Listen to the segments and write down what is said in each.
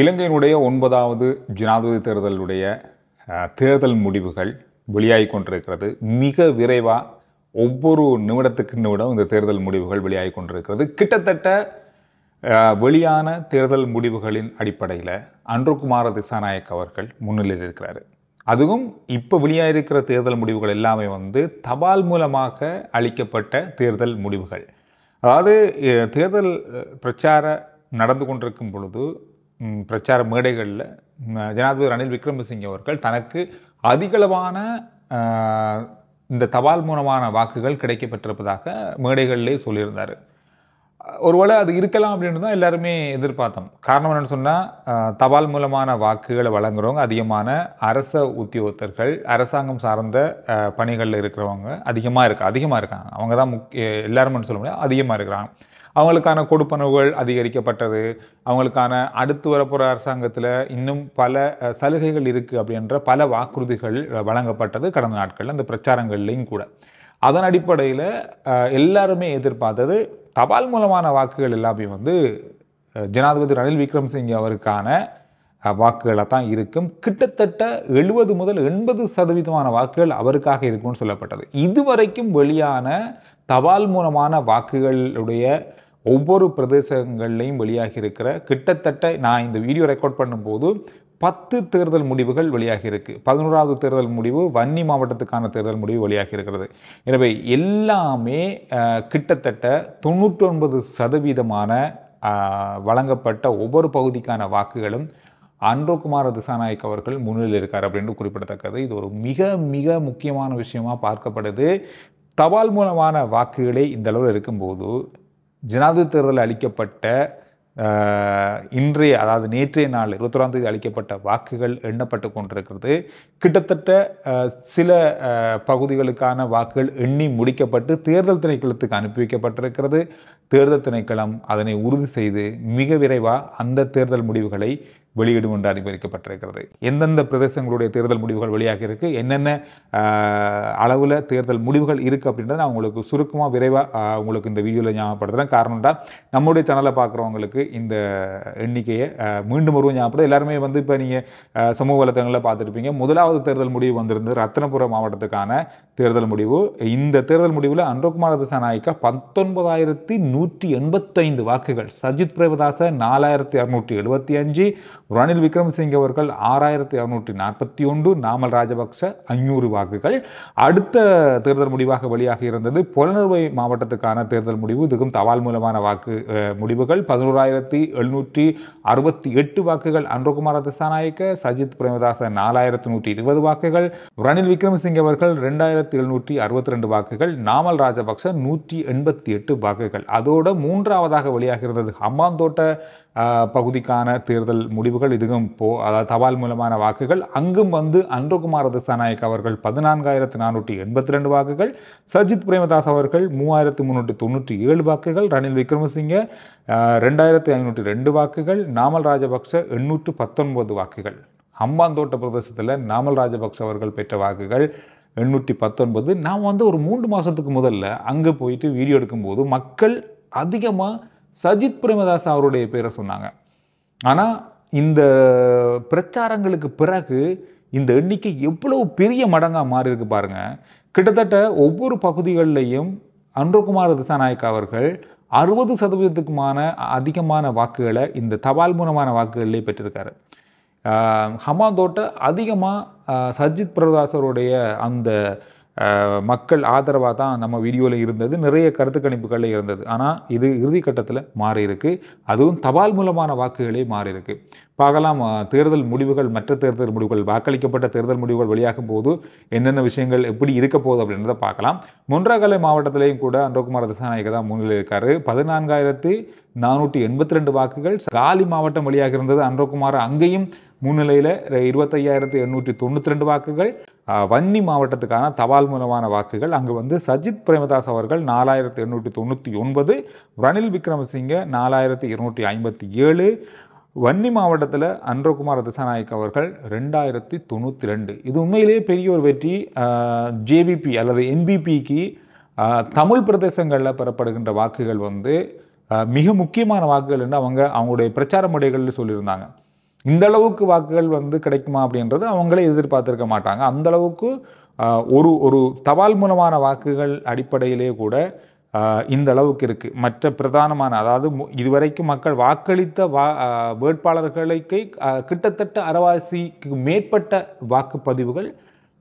இலங்கையினுடைய ஒன்பதாவது ஜனாதிபதி தேர்தலுடைய தேர்தல் முடிவுகள் வெளியாகி கொண்டிருக்கிறது மிக விரைவாக ஒவ்வொரு நிமிடத்துக்கு நிமிடம் இந்த தேர்தல் முடிவுகள் வெளியாகி கொண்டிருக்கிறது கிட்டத்தட்ட வெளியான தேர்தல் முடிவுகளின் அடிப்படையில் அன்றுகுமார திசாநாயக் அவர்கள் முன்னிலையில் இருக்கிறார் அதுவும் இப்போ வெளியாகிருக்கிற தேர்தல் முடிவுகள் எல்லாமே வந்து தபால் மூலமாக அளிக்கப்பட்ட தேர்தல் முடிவுகள் அதாவது தேர்தல் பிரச்சார நடந்து கொண்டிருக்கும் பொழுது பிரச்சார மேடைகளில் ஜனாதிபதி ரணில் விக்ரமசிங்கே அவர்கள் தனக்கு அதிகளவான இந்த தபால் மூலமான வாக்குகள் கிடைக்கப்பட்டிருப்பதாக மேடைகளிலே சொல்லியிருந்தார் ஒருவேளை அது இருக்கலாம் அப்படின்னு தான் எல்லாருமே எதிர்பார்த்தோம் காரணம் என்னென்னு சொன்னால் தபால் மூலமான வாக்குகளை வழங்குகிறவங்க அதிகமான அரச உத்தியோகத்தர்கள் அரசாங்கம் சார்ந்த பணிகளில் இருக்கிறவங்க அதிகமாக இருக்கு அதிகமாக இருக்காங்க அவங்க தான் முக்கிய எல்லாருமே சொல்ல முடியாது அதிகமாக இருக்கிறாங்க அவங்களுக்கான கொடுப்பனவுகள் அதிகரிக்கப்பட்டது அவங்களுக்கான அடுத்து வரப்போகிற அரசாங்கத்தில் இன்னும் பல சலுகைகள் இருக்குது அப்படின்ற பல வாக்குறுதிகள் வழங்கப்பட்டது கடந்த நாட்களில் அந்த பிரச்சாரங்கள்லையும் கூட அதன் அடிப்படையில் எல்லாருமே எதிர்பார்த்தது தபால் மூலமான வாக்குகள் எல்லாமே வந்து ஜனாதிபதி ரணில் விக்ரம்சிங் அவருக்கான வாக்குகளாக தான் இருக்கும் கிட்டத்தட்ட எழுபது முதல் எண்பது சதவீதமான வாக்குகள் அவருக்காக இருக்கும்னு சொல்லப்பட்டது இதுவரைக்கும் வெளியான தபால் மூலமான வாக்குகளுடைய ஒவ்வொரு பிரதேசங்கள்லையும் வெளியாகி இருக்கிற கிட்டத்தட்ட நான் இந்த வீடியோ ரெக்கார்ட் பண்ணும்போது பத்து தேர்தல் முடிவுகள் வெளியாகி இருக்கு பதினோராவது தேர்தல் முடிவு வன்னி மாவட்டத்துக்கான தேர்தல் முடிவு வெளியாகி இருக்கிறது எனவே எல்லாமே கிட்டத்தட்ட தொண்ணூற்றொன்பது சதவீதமான வழங்கப்பட்ட ஒவ்வொரு பகுதிக்கான வாக்குகளும் அன்றோகுமார் திசாநாயக் அவர்கள் முன்னிலையில் இருக்கார் அப்படின்னு குறிப்பிடத்தக்கது இது ஒரு மிக மிக முக்கியமான விஷயமாக பார்க்கப்படுது தபால் மூலமான வாக்குகளே இந்த அளவில் இருக்கும்போது ஜனாதிபதி தேர்தலில் அளிக்கப்பட்ட இன்றைய அதாவது நேற்றைய நாள் இருபத்தொராம் தேதி அளிக்கப்பட்ட வாக்குகள் எண்ணப்பட்டு கொண்டிருக்கிறது கிட்டத்தட்ட சில பகுதிகளுக்கான வாக்குகள் எண்ணி முடிக்கப்பட்டு தேர்தல் திணைக்களத்துக்கு அனுப்பி வைக்கப்பட்டிருக்கிறது தேர்தல் திணைக்களம் அதனை உறுதி செய்து மிக விரைவாக அந்த தேர்தல் முடிவுகளை வெளியிடும் என்று அறிவிக்கப்பட்டிருக்கிறது எந்தெந்த பிரதேசங்களுடைய தேர்தல் முடிவுகள் வெளியாகி என்னென்ன அளவில் தேர்தல் முடிவுகள் இருக்குது அப்படின்றத நான் உங்களுக்கு சுருக்கமாக விரைவாக உங்களுக்கு இந்த வீடியோவில் ஞாபகப்படுத்துகிறேன் காரணம்டா நம்முடைய சேனலை பார்க்குறவங்களுக்கு இந்த எண்ணிக்கையை மீண்டும் ஒரு ஞாபகப்படுது எல்லாருமே வந்து இப்போ நீங்கள் சமூக வலைத்தளங்களில் பார்த்துருப்பீங்க முதலாவது தேர்தல் முடிவு வந்திருந்தது ரத்னபுரம் மாவட்டத்துக்கான தேர்தல் முடிவு இந்த தேர்தல் முடிவில் அன்றகுமார் திசாநாயக்கா பத்தொன்பதாயிரத்தி நூற்றி எண்பத்தைந்து வாக்குகள் சஜித் பிரேமதாச நாலாயிரத்தி அறுநூற்றி எழுபத்தி அஞ்சு ரணில் விக்ரமசிங்க அவர்கள் ஆறாயிரத்தி அறுநூற்றி நாற்பத்தி ஒன்று நாமல் ராஜபக்ச ஐநூறு வாக்குகள் அடுத்த தேர்தல் முடிவாக வெளியாக இருந்தது புலனர்வை மாவட்டத்துக்கான தேர்தல் முடிவு இதுக்கும் தவால் மூலமான வாக்கு முடிவுகள் பதினோராயிரத்தி எழுநூற்றி அறுபத்தி எட்டு வாக்குகள் அன்றகுமார திசாநாயக்க சஜித் பிரேமதாச நாலாயிரத்து நூற்றி இருபது வாக்குகள் ரணில் விக்ரமசிங்க அவர்கள் ரெண்டாயிரத்தி எழுநூற்றி அறுபத்தி ரெண்டு வாக்குகள் நாமல் ராஜபக்ச நூற்றி எண்பத்தி எட்டு வாக்குகள் அதோடு மூன்றாவதாக வெளியாக இருந்தது ஹம்பாந்தோட்ட பகுதிக்கான தேர்தல் முடிவுகள் இதுவும் போ அதாவது தபால் மூலமான வாக்குகள் அங்கும் வந்து அன்றகுமார் தசாநாயக் அவர்கள் பதினான்காயிரத்து நானூற்றி எண்பத்தி ரெண்டு வாக்குகள் சஜித் பிரேமதாஸ் அவர்கள் மூவாயிரத்து முந்நூற்றி தொண்ணூற்றி ஏழு வாக்குகள் ரணில் விக்ரமசிங்கே ரெண்டாயிரத்து ஐநூற்றி ரெண்டு வாக்குகள் நாமல் ராஜபக்ச எண்ணூற்று பத்தொன்பது வாக்குகள் அம்பாந்தோட்ட பிரதேசத்தில் நாமல் ராஜபக்ச அவர்கள் பெற்ற வாக்குகள் எண்ணூற்றி பத்தொன்பது நான் வந்து ஒரு மூன்று மாதத்துக்கு முதல்ல அங்கே போயிட்டு வீடியோ எடுக்கும்போது மக்கள் அதிகமாக சஜித் பிரேமதாஸ் அவருடைய பேரை சொன்னாங்க ஆனால் இந்த பிரச்சாரங்களுக்கு பிறகு இந்த எண்ணிக்கை எவ்வளவு பெரிய மடங்காக மாறி இருக்கு பாருங்க கிட்டத்தட்ட ஒவ்வொரு பகுதிகளிலையும் அன்றகுமார் திசாநாயக் அவர்கள் அறுபது சதவீதத்துக்குமான அதிகமான வாக்குகளை இந்த தபால் மூலமான வாக்குகளிலே பெற்றிருக்காரு ஹமாதோட்ட அதிகமாக சஜித் பிரதாசருடைய அந்த மக்கள் ஆதரவாக தான் நம்ம வீடியோவில் இருந்தது நிறைய கருத்து கணிப்புகளில் இருந்தது ஆனால் இது இறுதி கட்டத்தில் மாறி இருக்கு அதுவும் தபால் மூலமான வாக்குகளே மாறி இருக்கு பார்க்கலாம் தேர்தல் முடிவுகள் மற்ற தேர்தல் முடிவுகள் வாக்களிக்கப்பட்ட தேர்தல் முடிவுகள் வெளியாகும் போது என்னென்ன விஷயங்கள் எப்படி இருக்க போகுது அப்படின்றத பார்க்கலாம் முன்றாகலை மாவட்டத்திலையும் கூட அன்றகுமார் திசாநாயக தான் முன்னிலை இருக்காரு பதினான்காயிரத்தி நானூற்றி எண்பத்தி ரெண்டு வாக்குகள் காலி மாவட்டம் வழியாக இருந்தது அன்றகுமார் அங்கேயும் முன்னிலையில் இருபத்தையாயிரத்தி எண்ணூற்றி தொண்ணூற்றி ரெண்டு வாக்குகள் வன்னி மாவட்டத்துக்கான தபால் மூலமான வாக்குகள் அங்கு வந்து சஜித் பிரேமதாஸ் அவர்கள் நாலாயிரத்தி எண்ணூற்றி தொண்ணூற்றி ஒன்பது ரணில் விக்ரமசிங்க நாலாயிரத்தி இருநூற்றி ஐம்பத்தி ஏழு வன்னி மாவட்டத்தில் அன்றகுமார் திசாநாயக் அவர்கள் ரெண்டாயிரத்தி தொண்ணூற்றி ரெண்டு இது உண்மையிலேயே பெரிய ஒரு வெற்றி ஜேவிபி அல்லது என்பிபிக்கு தமிழ் பிரதேசங்களில் பெறப்படுகின்ற வாக்குகள் வந்து மிக முக்கியமான வாக்குகள் என்று அவங்க அவங்களுடைய பிரச்சார முறைகளில் சொல்லியிருந்தாங்க இந்த அளவுக்கு வாக்குகள் வந்து கிடைக்குமா அப்படின்றது அவங்களே எதிர்பார்த்துருக்க மாட்டாங்க அந்த அளவுக்கு ஒரு ஒரு தபால் மூலமான வாக்குகள் அடிப்படையிலே கூட இந்த அளவுக்கு இருக்குது மற்ற பிரதானமான அதாவது இதுவரைக்கும் மக்கள் வாக்களித்த வா வேட்பாளர்களுக்கு கிட்டத்தட்ட அரவாசிக்கு மேற்பட்ட வாக்குப்பதிவுகள்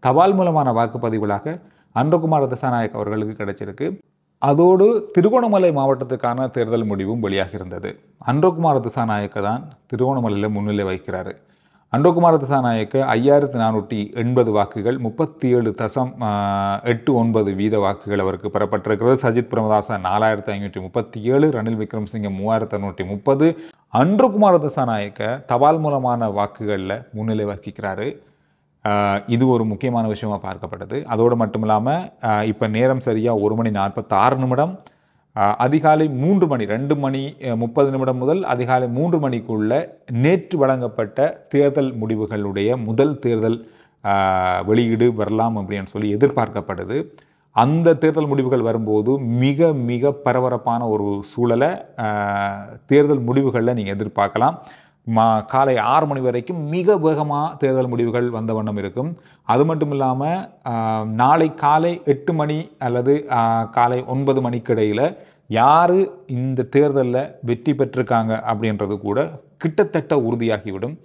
தபால் மூலமான வாக்குப்பதிவுகளாக அன்றகுமார் தசாநாயக் அவர்களுக்கு கிடைச்சிருக்கு அதோடு திருகோணமலை மாவட்டத்துக்கான தேர்தல் முடிவும் வெளியாக இருந்தது அன்றோகுமார திசாநாயக்க தான் திருகோணமலையில் முன்னிலை வைக்கிறாரு அண்டோகுமார திசாநாயக்க ஐயாயிரத்து நானூற்றி எண்பது வாக்குகள் முப்பத்தி ஏழு தசம் எட்டு ஒன்பது வீத வாக்குகள் அவருக்கு பெறப்பட்டிருக்கிறது சஜித் பிரமதாச நாலாயிரத்து ஐநூற்றி முப்பத்தி ஏழு ரணில் விக்ரம்சிங்க மூவாயிரத்து அறுநூற்றி முப்பது அன்றோகுமார திசாநாயக்க தபால் மூலமான வாக்குகளில் முன்னிலை வகிக்கிறாரு இது ஒரு முக்கியமான விஷயமாக பார்க்கப்பட்டது அதோடு மட்டும் இல்லாமல் இப்போ நேரம் சரியாக ஒரு மணி நாற்பத்தாறு நிமிடம் அதிகாலை மூன்று மணி ரெண்டு மணி முப்பது நிமிடம் முதல் அதிகாலை மூன்று மணிக்குள்ள நேற்று வழங்கப்பட்ட தேர்தல் முடிவுகளுடைய முதல் தேர்தல் வெளியீடு வரலாம் அப்படின்னு சொல்லி எதிர்பார்க்கப்படுது அந்த தேர்தல் முடிவுகள் வரும்போது மிக மிக பரபரப்பான ஒரு சூழலை தேர்தல் முடிவுகளில் நீங்கள் எதிர்பார்க்கலாம் மா காலை ஆறு மணி வரைக்கும் மிக வேகமாக தேர்தல் முடிவுகள் வந்த வண்ணம் இருக்கும் அது மட்டும் இல்லாமல் நாளை காலை எட்டு மணி அல்லது காலை ஒன்பது மணிக்கு இடையில் யார் இந்த தேர்தலில் வெற்றி பெற்றிருக்காங்க அப்படின்றது கூட கிட்டத்தட்ட உறுதியாகிவிடும்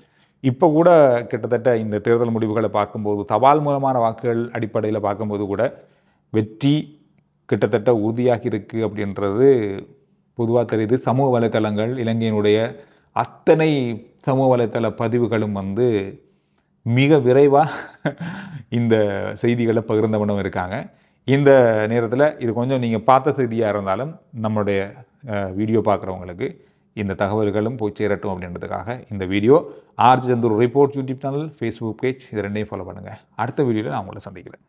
இப்போ கூட கிட்டத்தட்ட இந்த தேர்தல் முடிவுகளை பார்க்கும்போது தபால் மூலமான வாக்குகள் அடிப்படையில் பார்க்கும்போது கூட வெற்றி கிட்டத்தட்ட உறுதியாகி இருக்குது அப்படின்றது பொதுவாக தெரியுது சமூக வலைத்தளங்கள் இலங்கையினுடைய அத்தனை சமூக வலைத்தள பதிவுகளும் வந்து மிக விரைவாக இந்த செய்திகளை பகிர்ந்தவனும் இருக்காங்க இந்த நேரத்தில் இது கொஞ்சம் நீங்கள் பார்த்த செய்தியாக இருந்தாலும் நம்மளுடைய வீடியோ பார்க்குறவங்களுக்கு இந்த தகவல்களும் போய் சேரட்டும் அப்படின்றதுக்காக இந்த வீடியோ ஆர்ஜி சந்தூர் report YouTube channel Facebook page இது ரெண்டையும் ஃபாலோ பண்ணுங்கள் அடுத்த வீடியோவில் நான் உங்களை சந்திக்கிறேன்